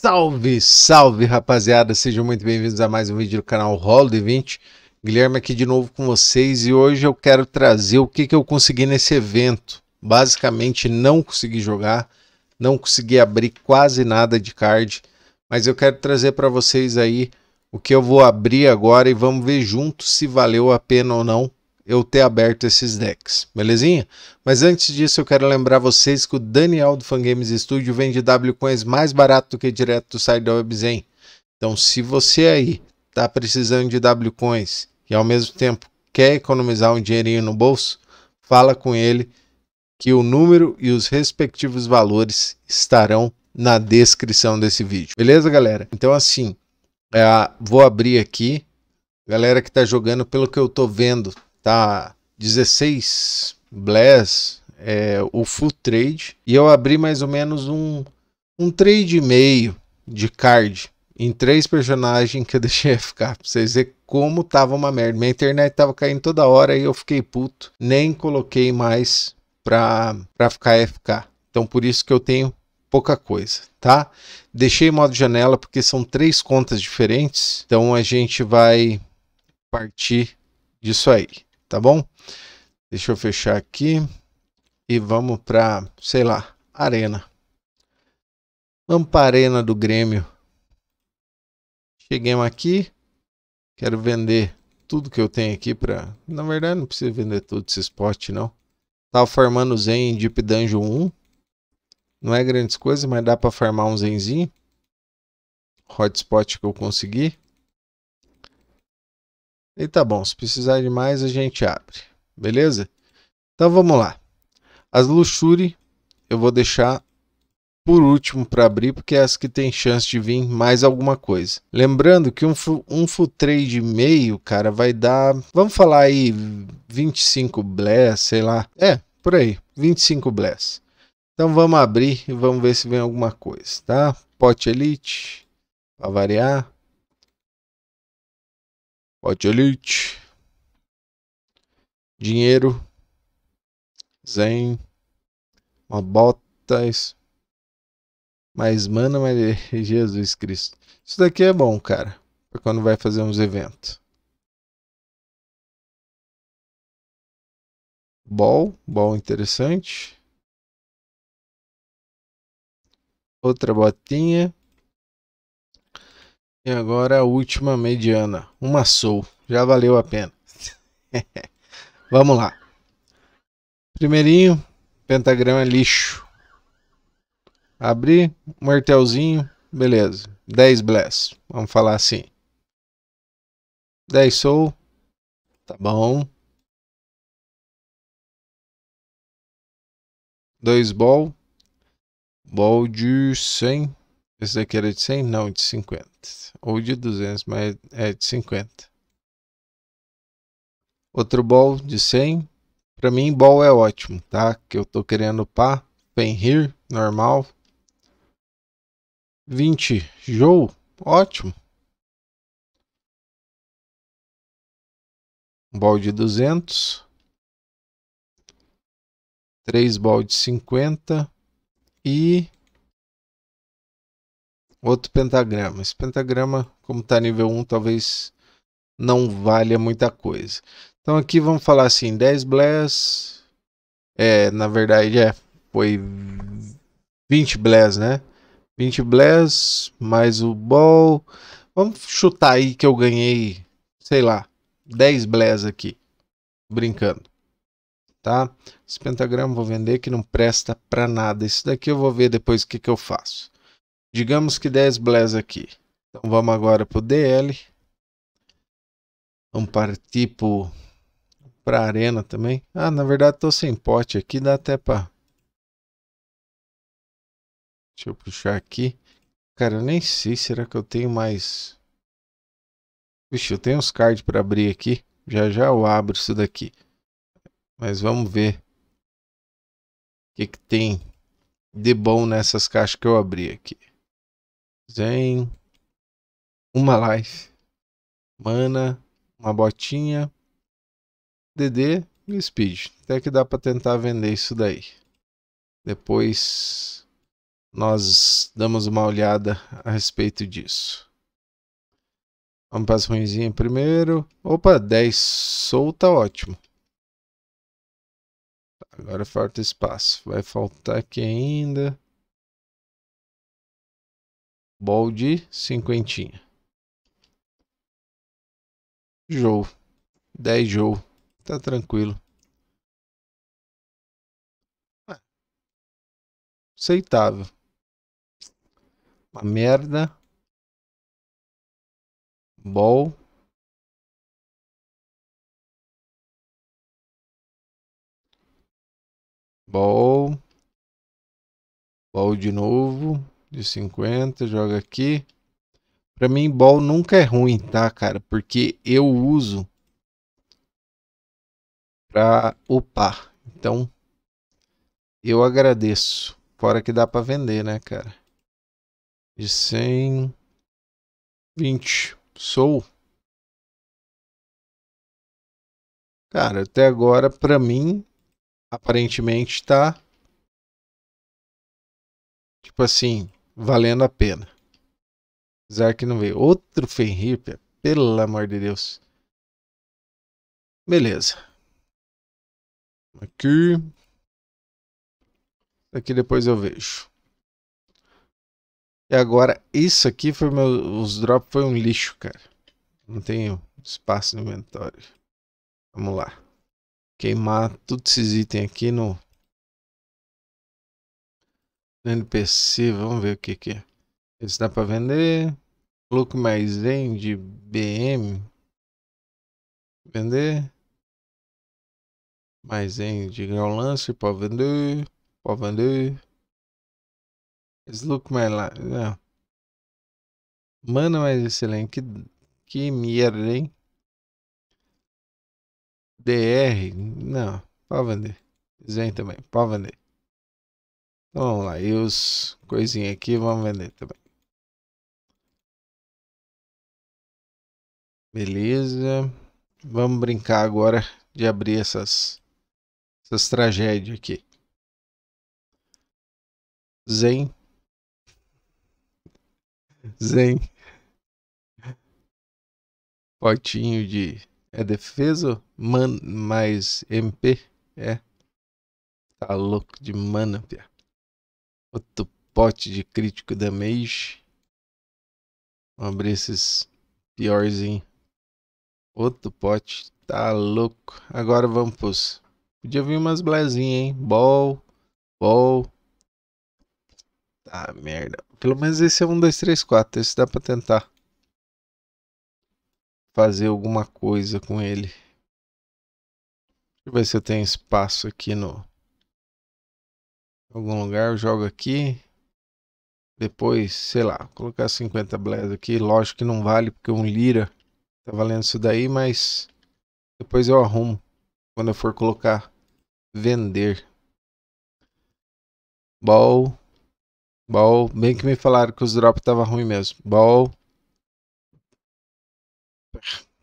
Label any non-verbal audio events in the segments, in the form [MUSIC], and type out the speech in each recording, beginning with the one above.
Salve, salve rapaziada, sejam muito bem-vindos a mais um vídeo do canal Roll de 20 Guilherme aqui de novo com vocês e hoje eu quero trazer o que, que eu consegui nesse evento Basicamente não consegui jogar, não consegui abrir quase nada de card Mas eu quero trazer para vocês aí o que eu vou abrir agora e vamos ver juntos se valeu a pena ou não eu ter aberto esses decks, belezinha? Mas antes disso, eu quero lembrar vocês que o Daniel do Fangames Studio vende Wcoins mais barato do que direto do site da WebZen. Então, se você aí está precisando de Wcoins e ao mesmo tempo quer economizar um dinheirinho no bolso, fala com ele que o número e os respectivos valores estarão na descrição desse vídeo. Beleza, galera? Então, assim, é, vou abrir aqui. Galera que está jogando, pelo que eu estou vendo, tá 16 bless é, o full trade e eu abri mais ou menos um, um trade e meio de card em três personagens que eu [LAUGHS] deixei ficar, pra vocês verem como tava uma merda. Minha internet tava caindo toda hora e eu fiquei puto, nem coloquei mais pra, pra ficar FK. Então por isso que eu tenho pouca coisa, tá? Deixei modo janela porque são três contas diferentes, então a gente vai partir disso aí tá bom? Deixa eu fechar aqui e vamos para, sei lá, arena. Vamos para arena do Grêmio. Cheguemos aqui, quero vender tudo que eu tenho aqui para, na verdade não precisa vender tudo esse spot não. Tava farmando Zen em Deep Dungeon 1. Não é grandes coisas, mas dá para farmar um Zenzinho. Hotspot que eu consegui. E tá bom, se precisar de mais a gente abre, beleza? Então vamos lá. As Luxury eu vou deixar por último para abrir, porque é as que tem chance de vir mais alguma coisa. Lembrando que um, um full trade meio, cara, vai dar, vamos falar aí 25 bless, sei lá. É, por aí, 25 bless. Então vamos abrir e vamos ver se vem alguma coisa, tá? Pote Elite, para variar. Pote Elite, Dinheiro, Zen, uma botas, mais mana, mas [LAUGHS] Jesus Cristo. Isso daqui é bom, cara, pra quando vai fazer uns eventos. Ball, ball interessante. Outra botinha. E agora a última mediana. Uma Soul. Já valeu a pena. [LAUGHS] Vamos lá. Primeirinho, pentagrama é lixo. Abrir, martelzinho, beleza. 10 bless, vamos falar assim. 10 soul, tá bom. 2 ball, ball de 100, esse daqui era de 100? Não, de 50. Ou de 200, mas é de 50. Outro ball de 100. Para mim, ball é ótimo, tá? Que eu tô querendo pá, penrir, normal. 20, joe, ótimo. Um ball de 200. 3 ball de 50. E outro pentagrama. Esse pentagrama, como está nível 1, talvez não valha muita coisa. Então aqui vamos falar assim, 10 bless, é, na verdade é, foi 20 bless, né? 20 bless, mais o ball, vamos chutar aí que eu ganhei, sei lá, 10 bless aqui, brincando. Tá? Esse pentagrama vou vender que não presta para nada. Isso daqui eu vou ver depois o que, que eu faço. Digamos que 10 blés aqui. Então vamos agora para o DL. Vamos partir para a arena também. Ah, na verdade estou sem pote aqui, dá até para... Deixa eu puxar aqui. Cara, eu nem sei, será que eu tenho mais... Vixe, eu tenho uns cards para abrir aqui. Já já eu abro isso daqui. Mas vamos ver o que, que tem de bom nessas caixas que eu abri aqui. Zen, uma life, mana, uma botinha, DD e speed. Até que dá para tentar vender isso daí. Depois nós damos uma olhada a respeito disso. Vamos para as ruinzinhas primeiro. Opa, 10 solta, tá ótimo. Tá, agora falta espaço. Vai faltar aqui ainda. Bol de cinquentinha. Jou. 10 jou. Tá tranquilo. É. Aceitável. Uma merda. Bol, bol, bol de novo de 50, joga aqui. Para mim, ball nunca é ruim, tá, cara? Porque eu uso para upar. Então, eu agradeço. Fora que dá para vender, né, cara? De 100, 20. Sou. Cara, até agora, para mim, aparentemente tá. Tipo assim, valendo a pena. Apesar que não veio. Outro Fenrir, pelo amor de Deus. Beleza. Aqui. Aqui depois eu vejo. E agora, isso aqui foi meu. Os drops foi um lixo, cara. Não tenho espaço no inventório. Vamos lá. Queimar todos esses itens aqui no NPC, vamos ver o que que é. Esse dá para vender. Look mais vende, BM. Vender. Mais vende, Ground Lancer, pode vender. Pode vender. Esse look mais lá, não. Mano, mais excelente. Que, que merda, hein? DR, não, pode vender. Zen também, pode vender. Então vamos lá, e os coisinhas aqui vamos vender também. Beleza. Vamos brincar agora de abrir essas, essas tragédias aqui. Zen. Zen. Potinho de. É defesa? Man, mais MP? É. Tá louco de mana, pia. Outro pote de crítico damage. Vamos abrir esses piorzinho. Outro pote. Tá louco. Agora vamos pros... Podia vir umas blezinhas, hein? Ball. Ball. Tá, merda. Pelo menos esse é um, dois, três, quatro. Esse dá pra tentar. Fazer alguma coisa com ele. Deixa eu ver se eu tenho espaço aqui no algum lugar, eu jogo aqui. Depois, sei lá, colocar 50 blés aqui. Lógico que não vale, porque um lira tá valendo isso daí, mas depois eu arrumo quando eu for colocar vender. Ball. Ball. Bem que me falaram que os drops tava ruim mesmo. Ball.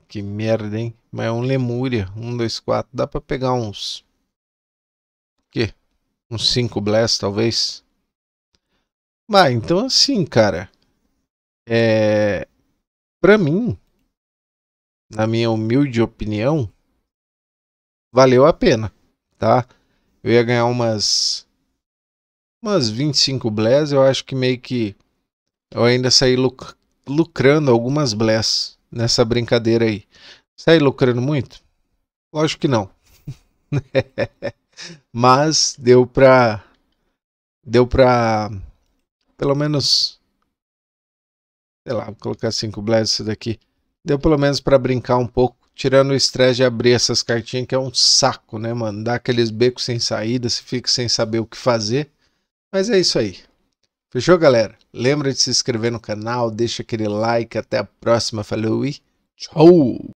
Que merda, hein? Mas é um Lemúria. 1, 2, 4. Dá pra pegar uns Uns 5 bless, talvez. Mas então assim, cara. É. Pra mim, na minha humilde opinião, valeu a pena, tá? Eu ia ganhar umas. Umas 25 bless, eu acho que meio que. Eu ainda saí luc lucrando algumas bless nessa brincadeira aí. Saí lucrando muito? Lógico que não. [LAUGHS] Mas deu pra. Deu pra. Pelo menos. Sei lá, vou colocar 5 blesses daqui. Deu pelo menos pra brincar um pouco. Tirando o estresse de abrir essas cartinhas, que é um saco, né, mano? Dá aqueles becos sem saída, se fica sem saber o que fazer. Mas é isso aí. Fechou, galera? Lembra de se inscrever no canal, deixa aquele like. Até a próxima. Falou e tchau!